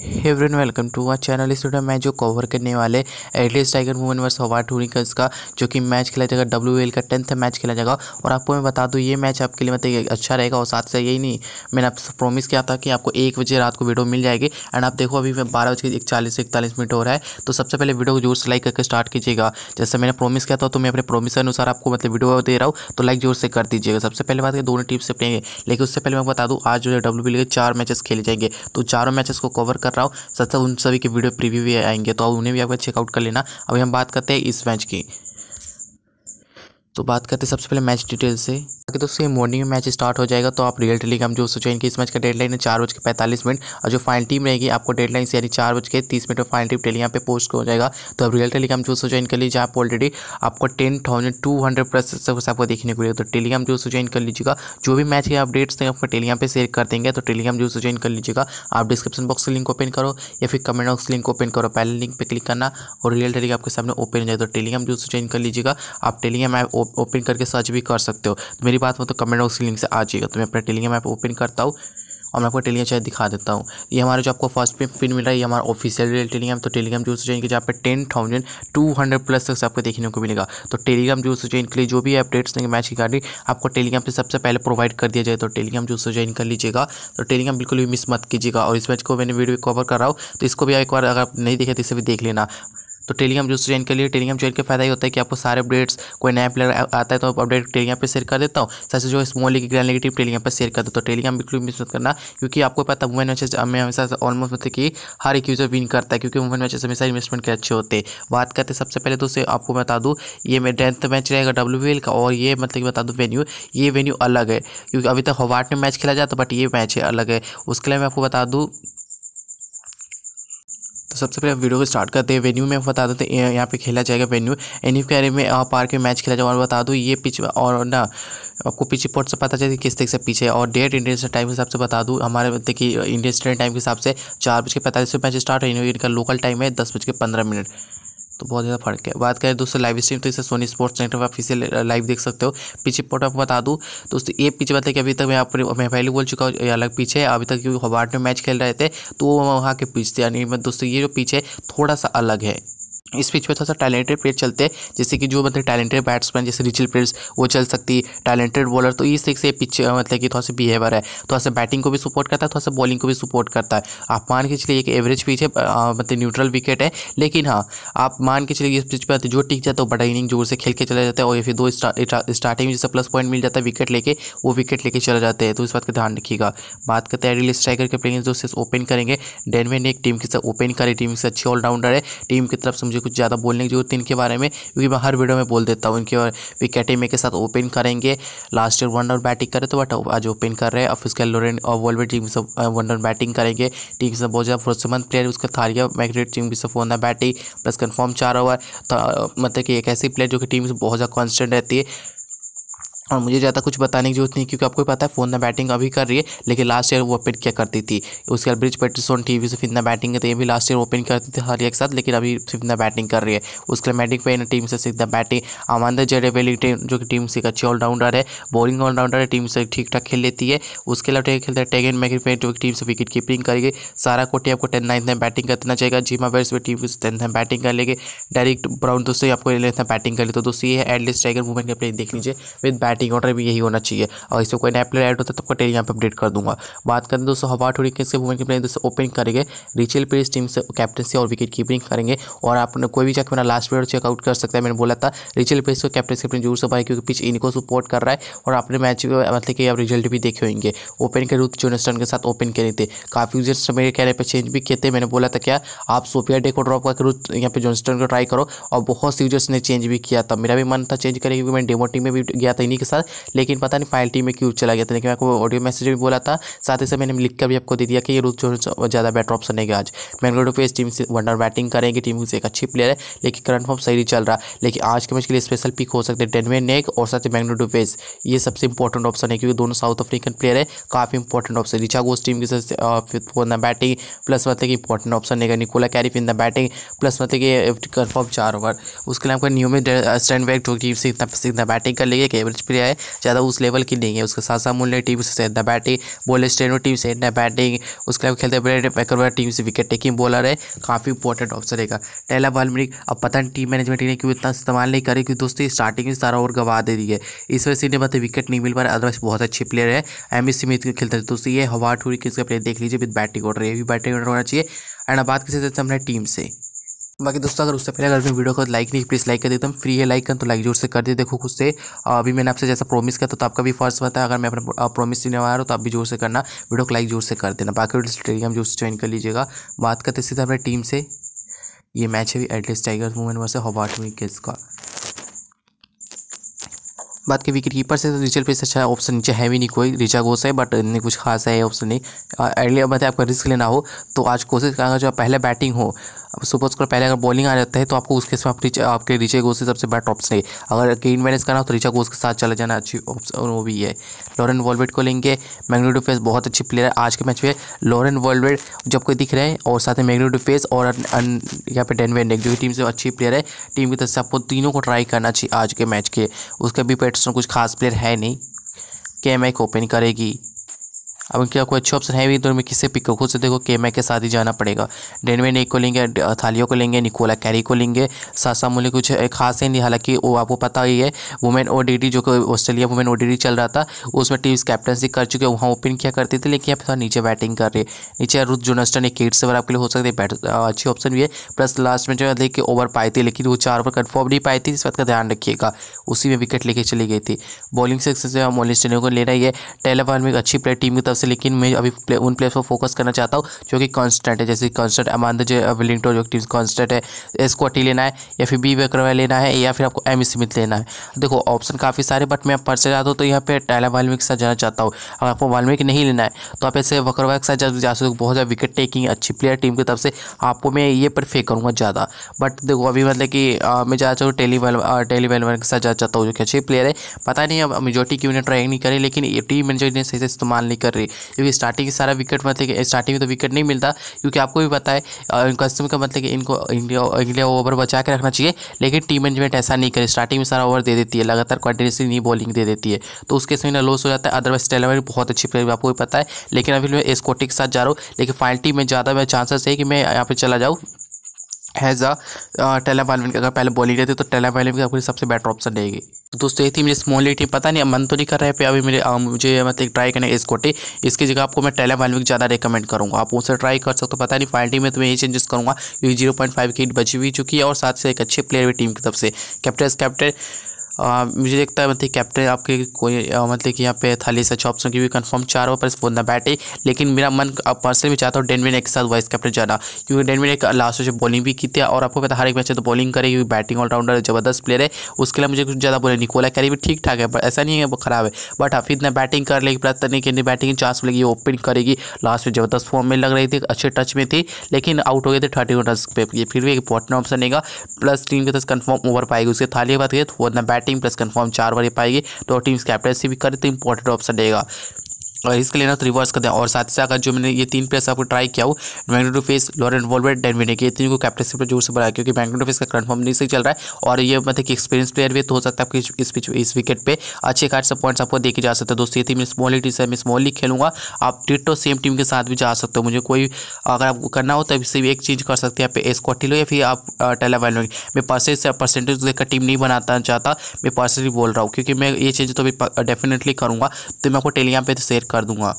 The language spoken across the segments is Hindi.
हेवरन वेलकम टू आर चैनल इस वीडियो मैं जो कवर करने वाले एटलीस्ट टाइगर वुमन वर्स हवा टूनिकल्स का जो कि मैच खेला जाएगा डब्ल्यू का टेंथ मैच खेला जाएगा और आपको मैं बता दूं ये मैच आपके लिए मतलब अच्छा रहेगा और साथ से यही नहीं मैंने आपसे प्रॉमिस किया था कि आपको एक बजे रात को वीडियो मिल जाएगी एंड आप देखो अभी मैं बारह बजे इकतालीस से इकतालीस मिनट हो रहा है तो सबसे पहले वीडियो को जोर से लाइक करके स्टार्ट कीजिएगा जैसे मैंने प्रॉमिस किया था तो मैं अपने प्रॉमिस के अनुसार आपको मतलब वीडियो दे रहा हूँ तो लाइक जोर से कर दीजिएगा सबसे पहले बात है दोनों से अपने लेकिन उससे पहले मैं बता दूँ आज जो है डब्ल्यू के चार मैचेस खेले जाएंगे तो चारों मैचेस को कवर कर रहा हूँ साथ साथ उन सभी के वीडियो प्रीव्यू भी आएंगे तो उन्हें भी आपको चेकआउट कर लेना अभी हम बात करते हैं इस मैच की तो बात करते हैं सबसे पहले मैच डिटेल से कि दोस्तों ये मॉर्निंग में मैच स्टार्ट हो जाएगा तो आप रियल टेलीग्राम जो सोचा इनकी इस मैच का डेडलाइन है चार बज के पैंतालीस मिनट और जो फाइनल टीम रहेगी आपको डेडलाइन से यानी चार बज के तीस मिनट में फाइनल टीम टेलीग्राम पे पोस्ट हो जाएगा तो अब रियल टेलीग्राम जो सोचो इनके लिए जहाँ ऑलरेडी आपको ten thousand two hundred plus आपको देखने को मिलेगा तो टेलीग्राम जो सोचा इन कर लीजिएगा जो भी मैच के अपडेट्स हैं आपको टेलीग्राम पर शेयर कर देंगे तो टेलीग्राम जो सोचा इन कर लीजिएगा आप डिस्क्रिप्शन बॉक्स से लिंक ओपन करो या फिर कमेंट बॉक्स लिंक ओपन करो पहले लिंक पर क्लिक करना और रियल टेलीग्राम आपके सामने ओपन हो जाएगा तो टेलीग्राम जो सोचा इन कर लीजिएगा आप टेलीग्राम ऐप ओपन करके सर्च भी कर सकते हो तो मेरी मेरी बात हो तो कमेंट बॉक्स की लिंक से आ जाएगा तो मैं अपना टेलीग्राम ऐप ओपन करता हूँ और मैं आपको टेलीग्राम चैट दिखा देता हूँ ये हमारा जो आपको फर्स्ट पे पिन मिल रहा है ये हमारा ऑफिशियल टेलीग्राम तो टेलीग्राम जरूर से ज्वाइन जहाँ पे ten thousand two hundred plus तक आपको देखने को मिलेगा तो टेलीग्राम जरूर से ज्वाइन के लिए जो भी अपडेट्स देंगे मैच की गाड़ी आपको टेलीग्राम पर सबसे पहले प्रोवाइड कर दिया जाए तो टेलीग्राम जरूर से ज्वाइन कर लीजिएगा तो टेलीग्राम बिल्कुल भी मिस मत कीजिएगा और इस मैच को मैंने वीडियो कवर कर रहा हूँ तो इसको भी एक बार अगर नहीं देखे तो इसे भी देख लेना तो टेलीग्राम जो ज्वाइन कर लिए टेलीग्राम ज्वाइन का फायदा ही होता है कि आपको सारे अपडेट्स कोई नया प्लेयर आता है तो अपडेट टेलीग्राम पर शेयर कर देता हूँ सबसे जो small league grand negative Telegram पर शेयर कर देता तो हूँ टेलीग्राम बिल्कुल मिस मत करना क्योंकि आपको पता वुमेन मैचेस हमें हमेशा ऑलमोस्ट मतलब कि हर एक यूज़र विन करता है क्योंकि वुमेन मैचेस हमेशा इन्वेस्टमेंट के अच्छे होते हैं बात करते सबसे पहले तो आपको बता दूँ ये मैं टेंथ मैच रहेगा डब्ल्यू का और ये मतलब बता दूँ वेन्यू ये वेन्यू अलग है क्योंकि अभी तक हवाट में मैच खेला जाता बट तो ये मैच अलग है उसके लिए मैं आपको बता दूँ तो सबसे पहले वीडियो को स्टार्ट करते हैं वेन्यू में बता देते हैं यहाँ पे खेला जाएगा वेन्यू एन के एरिया में पार्क में मैच खेला जाएगा और बता दूँ ये पिच और ना आपको पिच रिपोर्ट से पता चले किस तरीके से पीछे और डेट इंडियन टाइम के हिसाब से बता दूँ हमारे देखिए कि इंडियन स्टैंडर्ड टाइम के हिसाब से चार बज के पैंतालीस मैच स्टार्ट है इनका लोकल टाइम है दस बज के पंद्रह मिनट तो बहुत ज़्यादा फर्क है बात करें दोस्तों लाइव स्ट्रीम तो इसे सोनी स्पोर्ट्स सेंटर पर ऑफिशियल लाइव देख सकते हो पीछे रिपोर्ट आपको बता दूँ दोस्तों ये पीछे बताया मतलब कि अभी तक मैं आपको मैं पहले बोल चुका हूँ अलग पिच है अभी तक क्योंकि हॉबार्ट में मैच खेल रहे थे तो वो वहाँ के पिच थे यानी दोस्तों ये जो पिच है थोड़ा सा अलग है इस पिच पे थोड़ा सा टैलेंटेड प्लेयर चलते हैं जैसे कि जो मतलब टैलेंटेड बैट्समैन जैसे रिचल प्लेयर्स वो चल सकती टैलेंटेड बॉलर तो इस तरीके से पिच मतलब कि थोड़ा सा बिहेवियर है थोड़ा सा बैटिंग को भी सपोर्ट करता है थोड़ा सा बॉलिंग को भी सपोर्ट करता है आप मान के चलिए एक एवरेज पिच है मतलब न्यूट्रल विकेट है लेकिन हाँ आप मान के चलिए इस पिच पर जो टिक जाता है वो बड़ा इनिंग जोर से खेल के चला जाता है और फिर दो स्टार्टिंग में जैसे प्लस पॉइंट मिल जाता है विकेट लेके वो विकेट लेके चला जाते हैं तो इस बात का ध्यान रखिएगा बात करते हैं रिल स्ट्राइकर के प्लेइंग जो ओपन करेंगे डेनवे ने एक टीम के साथ ओपन करे टीम के साथ अच्छी ऑलराउंडर है टीम की तरफ समझे मुझे कुछ ज़्यादा बोलने की जरूरत है इनके बारे में क्योंकि मैं हर वीडियो में बोल देता हूँ इनके विकेट के साथ ओपन करेंगे लास्ट ईयर वन बैटिंग करे तो बट आज ओपन कर रहे हैं और फिजिकल लोरेन और वर्ल्ड टीम से वन डाउन बैटिंग करेंगे टीम से बहुत ज़्यादा भरोसेमंद प्लेयर उसका थारिया मैग्रेट टीम से सब बैटिंग प्लस कन्फर्म चार ओवर तो, मतलब कि एक ऐसी प्लेयर जो कि टीम से बहुत ज़्यादा कॉन्स्टेंट रहती है और मुझे ज़्यादा कुछ बताने की जरूरत नहीं क्योंकि आपको पता है फोन बैटिंग अभी कर रही है लेकिन लास्ट ईयर वो ओपन किया करती थी उसके बाद ब्रिज पेटरसोन टी वी से इतना बैटिंग करते तो ये भी लास्ट ईयर ओपन करती थी हर एक साथ लेकिन अभी इतना बैटिंग कर रही है उसके बाद मैडिक पेन टीम से सीधा बैटिंग अमानदर जडेवेली टीम जो कि टीम से एक अच्छी ऑलराउंडर है बॉलिंग ऑलराउंडर है टीम से ठीक ठाक खेल लेती है उसके अलावा खेलता है टेगन मैगिक पेन जो कि टीम से विकेट कीपिंग करेगी सारा कोटी आपको टेन नाइन्थ में बैटिंग करना चाहिए जीमा वेल्स भी टीम से टेंथ में बैटिंग कर लेगी डायरेक्ट ब्राउन दोस्तों आपको बैटिंग कर ले तो दोस्तों ये एटलीस्ट टाइगर वूमेन के प्लेयर देख लीजिए विद बैट स्टार्टिंग ऑर्डर भी यही होना चाहिए और इसमें कोई नया प्लेयर ऐड होता है तो आपको टेली यहाँ पर अपडेट कर दूंगा बात करें दोस्तों हवाट हुरिकेन्स के वुमेन के दोस्तों ओपनिंग करेंगे रिचेल प्लेस टीम से कैप्टनसी और विकेट कीपिंग करेंगे और आपने कोई भी जाकर मेरा लास्ट पीरियड चेकआउट कर सकता है मैंने बोला था रिचेल प्लेस को कैप्टन अपनी जरूर से पाए क्योंकि पिच इनको सपोर्ट कर रहा है और आपने मैच मतलब कि आप रिजल्ट भी देखे होंगे ओपन के रूप जोनस्टन के साथ ओपन करे थे काफ़ी यूजर्स मेरे कहने पर चेंज भी किए थे मैंने बोला था क्या आप सोफिया डे को ड्रॉप करके रूथ यहाँ पे जोनस्टन को ट्राई करो और बहुत से यूजर्स ने चेंज भी किया था मेरा भी मन था चेंज करें क्योंकि मैं डेमो टीम में भी गया था इन्हीं के साथ लेकिन पता नहीं फाइल टी में क्यों चला गया था लेकिन मैं आपको ऑडियो मैसेज भी बोला था साथ ही साथ मैंने लिख कर भी आपको दे दिया कि ये रूल जो ज़्यादा बेटर ऑप्शन है आज मैंगलोर पे इस टीम से वनडर बैटिंग करेंगे टीम से एक अच्छी प्लेयर है लेकिन करंट फॉर्म सही नहीं चल रहा लेकिन आज के मैच के लिए स्पेशल पिक हो सकते हैं डेनवे नेक और साथ ही मैंगलोर पेस ये सबसे इंपॉर्टेंट ऑप्शन है क्योंकि दोनों साउथ अफ्रीकन प्लेयर है काफ़ी important option Richa Ghosh team के इन बैटिंग प्लस मतलब कि इंपॉर्टेंट ऑप्शन है Nicola Carey in the batting plus मतलब कि कन्फर्म चार ओवर उसके लिए आपको न्यू में स्टैंड बैक जो टीम से इतना बैटिंग कर लेगी एक एवरेज प्लेयर एरिया है ज़्यादा उस लेवल की नहीं है उसके साथ साथ मुंडे टीम से न बैटिंग बोले स्टेनो टीम से न बैटिंग उसके अलावा खेलते ब्रेड पैकरवा टीम से विकेट टेकिंग बॉलर है काफ़ी इंपॉर्टेंट ऑप्शन रहेगा टेला वाल्मरिक अब पता नहीं टीम मैनेजमेंट ने क्यों इतना इस्तेमाल नहीं करे क्योंकि दोस्तों स्टार्टिंग में सारा ओवर गवा दे दी है इस वजह से इन्हें मतलब विकेट नहीं मिल पा रहा अदरवाइज बहुत अच्छे प्लेयर है एम एस सी में खेलते हैं दोस्तों ये हवा ठूरी किसका प्लेयर देख लीजिए विद बैटिंग ऑर्डर ये भी बैटिंग ऑर्डर होना चाहिए एंड बात किसी हमने टीम से बाकी दोस्तों अगर उससे पहले अगर अपनी वीडियो को लाइक नहीं प्लीज़ लाइक कर देता हूँ फ्री है लाइक कर तो लाइक जोर से कर दे देखो खुद से अभी मैंने आपसे जैसा प्रॉमिस किया तो, तो आपका भी फर्स्ट बताया है अगर मैं अपना प्रॉमिस नहीं रहा तो आप भी जोर से करना वीडियो को लाइक जोर से कर देना बाकी टेलीग्राम जो से ज्वाइन कर लीजिएगा बात करते सीधे अपने टीम से ये मैच है at least tiger women vs Hobart wickets का बात के विकेट कीपर से तो रिचल पे अच्छा ऑप्शन नीचे है भी नहीं कोई रिचा घोष है बट नहीं कुछ खास है ऑप्शन नहीं अगले बताए आपका रिस्क लेना हो तो आज कोशिश करेंगे जो पहले बैटिंग हो अब सपोज कर पहले अगर बॉलिंग आ जाता है तो आपको उसके साथ रिच आपके रिचा घोष से सबसे बैट ऑप्शन है अगर गेन मैनेज करना हो तो रिचा घोष के साथ चले जाना अच्छी ऑप्शन वो भी है लॉरेन वॉलवेड को लेंगे मैग्नेटो फेस बहुत अच्छी प्लेयर है आज के मैच में लॉरेन वॉलवेड जब कोई दिख रहे हैं और साथ में मैग्नेटो फेस और यहाँ पे डेनवे नेक जो टीम से अच्छी प्लेयर है टीम की तरफ से आपको तीनों को ट्राई करना चाहिए आज के मैच के उसके भी बैट्समैन कुछ खास प्लेयर है नहीं के एम ओपन करेगी अब इनके कोई अच्छे ऑप्शन है भी तो इनमें किससे पिक खुद से देखो केमे के साथ ही जाना पड़ेगा डेनवे नेक को लेंगे थालियो को लेंगे निकोला कैरी को लेंगे सासा मूल्य कुछ खास ही नहीं हालांकि वो आपको पता ही है वुमेन ओ जो कि ऑस्ट्रेलिया वुमेन ओ चल रहा था उसमें टीम्स कैप्टनशिप कर चुके हैं वहाँ ओपन किया करती थी लेकिन यहाँ थोड़ा नीचे बैटिंग कर रही है नीचे रुथ जोनस्टन एक एट सेवर आपके लिए हो सकते हैं बैट अच्छी ऑप्शन भी है प्लस लास्ट में जो है देखिए ओवर पाई थी लेकिन वो चार ओवर कन्फर्म नहीं पाई थी इस बात का ध्यान रखिएगा उसी में विकेट लेके चली गई थी बॉलिंग सेक्शन से मोलिस्टनियो को ले रही है टेलावाल में अच्छी प्लेयर टीम की तरफ से लेकिन मैं अभी प्ले, उन प्लेयर्स पर फोकस करना चाहता हूँ जो कि कॉन्स्टेंट है जैसे कॉन्स्टेंट अमांद uh, जो विलिंगटो जो टीम कॉन्स्टेंट है इसको अटी लेना है या फिर बी वक्रवा लेना है या फिर आपको एम स्मिथ लेना है देखो ऑप्शन काफ़ी सारे बट मैं पर से जाता हूँ तो यहाँ पर टाइला वाल्मीकि के साथ जाना चाहता हूँ अगर आपको वाल्मीकि नहीं लेना है तो आप ऐसे वक्रवा के साथ जा सकते हो बहुत ज़्यादा विकेट टेकिंग अच्छी प्लेयर टीम की तरफ से आपको मैं ये फेक करूँगा ज़्यादा बट देखो अभी मतलब कि uh, मैं जाना चाहूँ टेली वाल टेली वाल के साथ जाना चाहता हूँ जो कि अच्छे प्लेयर है पता नहीं अब मेजोरिटी क्यों ने नहीं करी लेकिन टीम मैनेजर ने सही से इस्तेमाल नहीं कर रही क्योंकि स्टार्टिंग सारा विकेट मतलब कि स्टार्टिंग में तो विकेट नहीं मिलता क्योंकि आपको भी पता है कस्टम का मतलब कि इनको इंडिया ओवर बचा के रखना चाहिए लेकिन टीम मैनेजमेंट ऐसा नहीं करे स्टार्टिंग में सारा ओवर दे देती है लगातार कंटिन्यूसली नहीं बॉलिंग दे देती है तो उसके समय ना लॉस हो जाता है अदरवाइज टेलर बहुत अच्छी प्लेयर आपको भी पता है लेकिन अभी मैं स्कोटिक के साथ जा रहा हूँ लेकिन फाइनल टीम में ज़्यादा मेरा चांसेस है कि मैं यहाँ पर चला जाऊँ एज अ टेला वालविन अगर पहले बॉलिंग रहती तो टेला वालविन की आपको सबसे बेटर ऑप्शन रहेगी तो दोस्तों ये थी मेरी स्मॉल टीम पता नहीं मन तो नहीं कर रहा है पे अभी मेरे आ, मुझे मतलब ट्राई करना है इस कोटे इसकी जगह आपको मैं टेला वालविक ज़्यादा रिकमेंड करूँगा आप उसे ट्राई कर सकते हो पता नहीं फाइनल में तो मैं यही चेंजेस करूँगा क्योंकि जीरो पॉइंट फाइव की बची हुई चुकी है और साथ से एक अच्छे प्लेयर भी टीम की तरफ से कैप्टन कैप्टन मुझे लगता है मतलब कैप्टन आपके कोई मतलब कि यहाँ पे थाली से अच्छा ऑप्शन क्योंकि कंफर्म चार ओवर पर बोलना बैठे लेकिन मेरा मन पर्सनली भी चाहता हूँ डेनविन एक साथ वाइस कैप्टन जाना क्योंकि डेनविन एक लास्ट से बॉलिंग भी की थी और आपको पता हर एक मैच तो बॉलिंग करे क्योंकि बैटिंग ऑलराउंडर जबरदस्त प्लेयर है उसके लिए मुझे कुछ ज़्यादा बोले निकोला कैरी भी ठीक ठाक है बट ऐसा नहीं है वो खराब है बट हाफिज इतना बैटिंग कर लेगी प्लस नहीं कितनी बैटिंग चांस मिलेगी ओपन करेगी लास्ट में जबरदस्त फॉर्म में लग रही थी अच्छे टच में थी लेकिन आउट हो गए थे थर्टी वन रन पे फिर भी एक इंपॉर्टेंट ऑप्शन रहेगा प्लस टीम के तरफ कन्फर्म ओवर पाएगी उसके थाली के बाद गए तो बैटिंग टीम प्लस कन्फर्म चार बार पाएगी दो तो टीम कैप्टनसी भी करे तो इंपॉर्टेंट ऑप्शन रहेगा और इसके लिए ना तो रिवर्स कर दें और साथ ही साथ अगर जो मैंने ये तीन प्लेस आपको ट्राई किया हो मैग्नेटो फेस लॉरेंट वॉलबर्ट डेनविने के तीन को कैप्टनशिप पर जोर से बनाया क्योंकि मैग्नेटो फेस का करंट फॉर्म नहीं सही चल रहा है और ये मतलब कि एक्सपीरियंस प्लेयर भी तो हो सकता है आपके इस पिच इस विकेट पर अच्छे खास पॉइंट्स आपको देखे जा सकते हैं दोस्तों ये थी मैं स्मॉल टीम से मैं स्मॉल लीग खेलूँगा आप टिटो सेम टीम के साथ भी जा सकते हो मुझे कोई अगर आपको करना हो तो इससे एक चीज कर सकते हैं आप एस्कॉटी लो या फिर आप टेला वाइल मैं परसेंट से परसेंटेज देखकर टीम नहीं बनाना चाहता मैं पर्सनली बोल रहा हूँ क्योंकि मैं ये चीज़ तो डेफिनेटली करूँगा तो मैं आपको टेलीग्राम पर शेयर कर दूंगा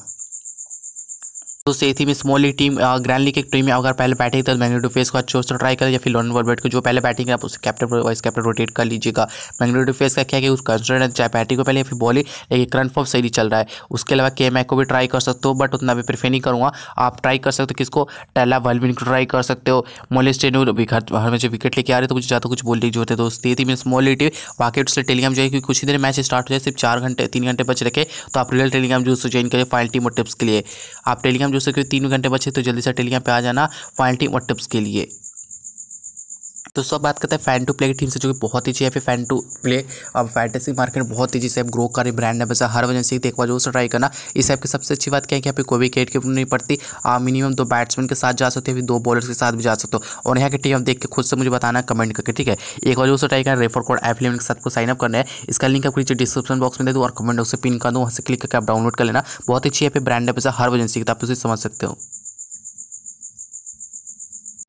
दोस्तों इसी में small league team grand league की टीम में अगर पहले बैटिंग तो मैग्नेटो फेस को अच्छे से ट्राई करें या फिर लॉन्न वर्बेट को जो पहले बैटिंग है आप उससे कैप्टन वाइस कैप्टन रोटेट कर लीजिएगा मैग्नेटो फेस का क्या है उसका कंसर्न है चाहे बैटिंग को पहले या फिर बॉलिंग लेकिन करंट फॉर्म सही चल रहा है उसके अलावा के को भी ट्राई कर सकते हो बट उतना भी प्रिफे नहीं करूँगा आप ट्राई कर सकते हो किसको टैला वर्लविन को ट्राई कर सकते हो मोलिस टेनूर भी घर घर में जो विकेट लेके आ रहे तो मुझे ज़्यादा कुछ बोलने की जरूरत है दोस्तों थी मैं स्मॉल लीग टीम वाकई उससे टेलीग्राम जो है क्योंकि कुछ ही देर मैच स्टार्ट हो जाए सिर्फ चार घंटे तीन घंटे बच रखे तो आप रियल टेलीग्राम जो ज्वाइन करिए फाइनल टीम और टिप्स के लिए आप टेलीग्राम हो सके तीन घंटे बचे तो जल्दी से टेलीग्राम पर आ जाना फाइनल टीम और टिप्स के लिए दोस्तों अब बात करते हैं फैन टू प्ले की टीम से जो कि बहुत ही अच्छी है फैन टू प्ले अब फैंटेसी मार्केट बहुत तेजी से ग्रो कर रही ब्रांड है हर वजह से तो बार जो ट्राई करना इस ऐप की सबसे अच्छी बात क्या है कि यहाँ पे कोई भी क्रिकेट की नहीं पड़ती मिनिमम दो बैट्समैन के साथ जा सकते हो दो बॉलर के साथ भी जा सकते हो और यहाँ की टीम आप देख के खुद से मुझे बताना कमेंट करके ठीक है एक बार जो ट्राई करना रेफर कोड एफ के साथ को साइन अप करना है इसका लिंक आपको नीचे डिस्क्रिप्शन बॉक्स में दे दूँ और कमेंट बॉक्स से पिन कर दो वहाँ से क्लिक करके आप डाउनलोड कर लेना बहुत अच्छी है ब्रांड है हर वजह से तो आप उसे समझ सकते हो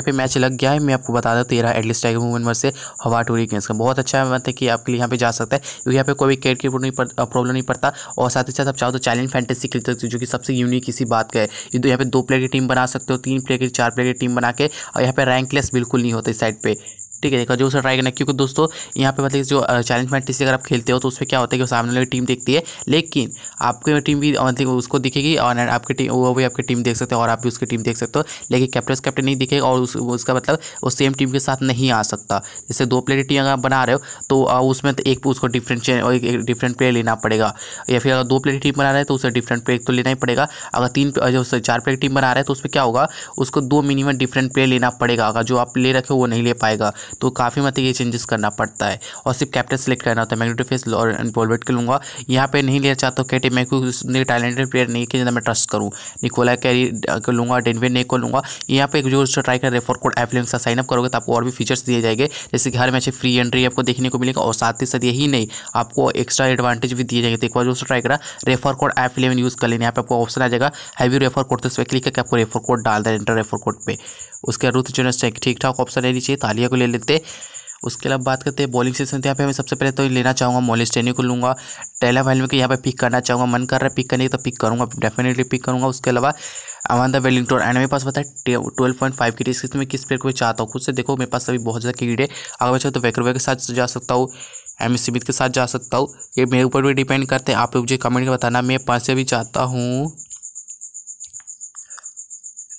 पे मैच लग गया है मैं आपको बता दूँ तेरा एटलीस्ट टाइगर वुमन वर्से हवा टूरी गेंस का बहुत अच्छा है मतलब कि आपके लिए यहाँ पे जा सकता है क्योंकि यहाँ पे कोई भी क्रिकेट की नहीं प्रॉब्लम नहीं पड़ता और साथ ही साथ आप चाहो तो चैलेंज फैंटेसी खेल सकते हो जो कि सबसे यूनिक इसी बात का है यहाँ पे दो प्लेयर की टीम बना सकते हो तीन प्लेयर की चार प्लेयर की टीम बना के और यहाँ पे रैंकलेस बिल्कुल नहीं होता इस साइड पर ठीक है देखा जो उसे ट्राई करना क्योंकि दोस्तों यहाँ पे मतलब जो चैलेंज से अगर आप खेलते हो तो उसमें क्या होता है कि सामने वाली टीम देखती है लेकिन आपकी टीम भी मतलब उसको दिखेगी और आपकी टीम वो भी आपकी टीम देख सकते हो और आप भी उसकी टीम देख सकते हो लेकिन कैप्टन कैप्टन नहीं दिखेगा और उस, उसका मतलब वो सेम टीम के साथ नहीं आ सकता जैसे दो प्लेयर टीम अगर बना रहे हो तो उसमें तो एक उसको डिफरेंट एक डिफरेंट प्लेयर लेना पड़ेगा या फिर अगर दो प्लेयर टीम बना रहे तो उसे डिफरेंट प्लेयर तो लेना ही पड़ेगा अगर तीन जो चार प्लेयर टीम बना रहे तो उसमें क्या होगा उसको दो मिनिमम डिफरेंट प्लेयर लेना पड़ेगा अगर जो आप ले रखे हो वो नहीं ले पाएगा तो काफ़ी मतलब ये चेंजेस करना पड़ता है और सिर्फ कैप्टन सेलेक्ट करना होता है मैग्नेटोफेस और वोलवेट के लूँगा यहाँ पर नहीं लेना चाहता हूँ कैटी मैं कोई टैलेंटेड प्लेयर नहीं कि ज़्यादा मैं ट्रस्ट करूँ निकोला कैरी को लूँगा डेनवे ने को लूँगा यहाँ पे जो ट्राई कर रेफर कोड एफ लिंग साइनअप करोगे तो आपको और भी फीचर्स दिए जाएंगे जैसे कि हर मैच फ्री एंट्री आपको देखने को मिलेगा और साथ ही साथ यही नहीं आपको एक्स्ट्रा एडवांटेज भी दिए जाएंगे तो एक बार जो ट्राई करा refer code F eleven use कर लेना यहाँ पे आपको ऑप्शन आ जाएगा हैवी रेफर कोड तो उस पर क्लिक करके आपको रेफर कोड डाल देना इंटर रेफर कोड पर उसके रूथ जो है ठीक ठाक ऑप्शन लेनी चाहिए तालिया को ले लेते सकते उसके अलावा बात करते हैं बॉलिंग सेक्शन तो यहाँ पे मैं सबसे पहले तो लेना चाहूँगा मोलिस्टेनी को लूँगा टेला वैल्यू में यहाँ पे पिक करना चाहूँगा मन कर रहा है पिक करने का तो पिक करूँगा डेफिनेटली पिक करूँगा उसके अलावा अमानदा वेलिंगटन एंड मेरे पास पता है ट्वेल्व पॉइंट फाइव की रेस मैं किस प्लेयर को चाहता हूँ खुद से देखो मेरे पास अभी बहुत ज़्यादा कीड़े अगर मैं चाहूँ तो वैक्रोवे के साथ जा सकता हूँ एम स्मिथ के साथ जा सकता हूँ ये मेरे ऊपर भी डिपेंड करते हैं आप मुझे कमेंट में बताना मैं पास से भी चाहता हूँ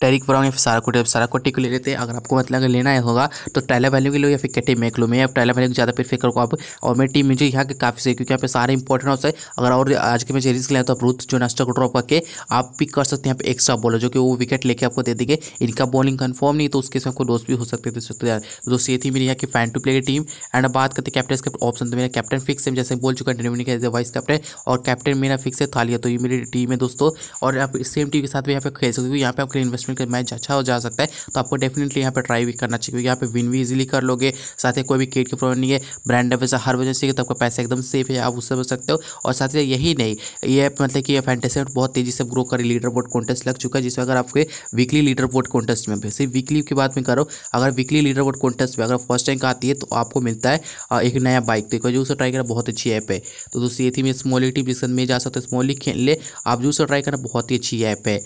टेरिक ब्राउन या फिर सारा कोटी सारा कोटी को ले लेते हैं अगर आपको मतलब अगर लेना है होगा तो टाइला वैल्यू के लो या फिर कैटी मेक लो मैं टाइला वैल्यू ज़्यादा प्रेफर करो आप और मेरी टीम मुझे यहाँ के काफ़ी से क्योंकि यहाँ पे सारे इंपॉर्टेंट हाउस है अगर और आज के मैच रिस्क लें तो आप रूथ जो नाश्ता को ड्रॉप करके आप पिक कर सकते हैं यहाँ पे एक्स्ट्रा बॉलर जो कि वो विकेट लेके आपको दे देंगे इनका बॉलिंग कन्फर्म नहीं तो उसके साथ आपको दोस्त भी हो सकते थे तो यार दोस्त ये थी मेरी यहाँ की फैन टू प्ले की टीम एंड बात करते कैप्टन का ऑप्शन तो मेरा कैप्टन फिक्स है जैसे बोल चुका है एज ए वाइस कैप्टन और कैप्टन मेरा फिक्स है थालिया तो ये मेरी टीम है दोस्तों और आप सेम टीम के साथ भी यहाँ पे खेल सकते हो यहाँ पे आपके इन्वेस्टमेंट इंटरनेशनल के मैच अच्छा हो जा सकता है तो आपको डेफिनेटली यहाँ पर ट्राई भी करना चाहिए क्योंकि यहाँ पर विन भी इजिली कर लोगे साथ ही कोई भी क्रिकेट की प्रॉब्लम नहीं है ब्रांड वैसे हर वजह से तो आपका पैसा एकदम सेफ है आप उससे बच सकते हो और साथ ही यही नहीं ये मतलब कि ये फैंटेसी बहुत तेज़ी से ग्रो करी लीडर बोर्ड कॉन्टेस्ट लग चुका है जिसमें अगर आपके वीकली लीडर बोर्ड कॉन्टेस्ट में भी सिर्फ वीकली की बात में करो अगर वीकली लीडर बोर्ड कॉन्टेस्ट में अगर फर्स्ट रैंक आती है तो आपको मिलता है एक नया बाइक देखो जो उसे ट्राई करना बहुत अच्छी ऐप है तो दोस्तों ये थी मैं स्मॉलिटी टीम जिसमें जा सकते हो स्मॉली खेल ले आप जो उसे ट्राई करना बहुत ही अच्छी ऐप है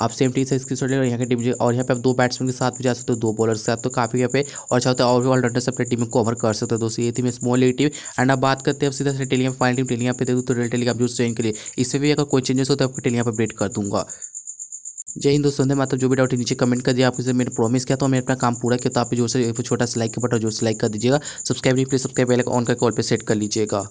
आप सेम टीम से स्क्रीन शॉट लेकर यहाँ की टीम और यहाँ पे आप दो बैट्समैन के साथ भी जा सकते हो दो बॉलर के साथ तो काफ़ी यहाँ पे अच्छा और चाहते हैं और ऑलराउंडर से अपने टीम को कवर कर सकते हो दोस्तों ये थी स्मॉल लीग टीम एंड अब बात करते हैं सीधा से में फाइनल टीम टेलीग्राम पे देखो दूँ तो रेल टेलीग्राम यूज चेंज के लिए इससे भी अगर कोई चेंजेस हो तो आपको पर अपडेट कर दूंगा जय हिंद दोस्तों ने मतलब जो भी डाउट नीचे कमेंट कर दिया से मैंने प्रॉमिस किया तो मैंने अपना काम पूरा किया तो आप जो से छोटा सा लाइक के बटन जो से लाइक कर दीजिएगा सब्सक्राइब नहीं प्लीज सब्सक्राइब पहले ऑन करके ऑल पे सेट कर लीजिएगा